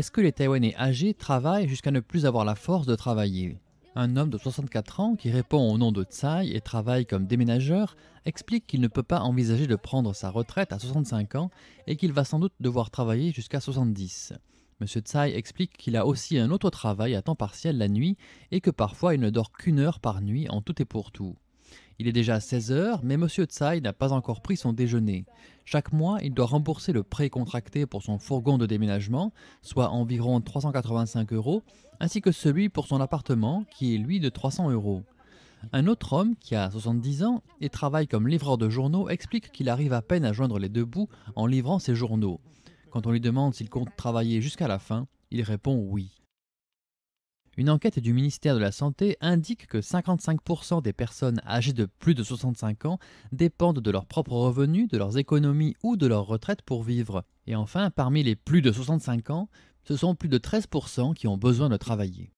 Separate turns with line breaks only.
Est-ce que les Taïwanais âgés travaillent jusqu'à ne plus avoir la force de travailler Un homme de 64 ans qui répond au nom de Tsai et travaille comme déménageur explique qu'il ne peut pas envisager de prendre sa retraite à 65 ans et qu'il va sans doute devoir travailler jusqu'à 70. Monsieur Tsai explique qu'il a aussi un autre travail à temps partiel la nuit et que parfois il ne dort qu'une heure par nuit en tout et pour tout. Il est déjà 16h, mais M. Tsai n'a pas encore pris son déjeuner. Chaque mois, il doit rembourser le prêt contracté pour son fourgon de déménagement, soit environ 385 euros, ainsi que celui pour son appartement, qui est lui de 300 euros. Un autre homme, qui a 70 ans et travaille comme livreur de journaux, explique qu'il arrive à peine à joindre les deux bouts en livrant ses journaux. Quand on lui demande s'il compte travailler jusqu'à la fin, il répond oui. Une enquête du ministère de la Santé indique que 55% des personnes âgées de plus de 65 ans dépendent de leurs propres revenus, de leurs économies ou de leur retraite pour vivre. Et enfin, parmi les plus de 65 ans, ce sont plus de 13% qui ont besoin de travailler.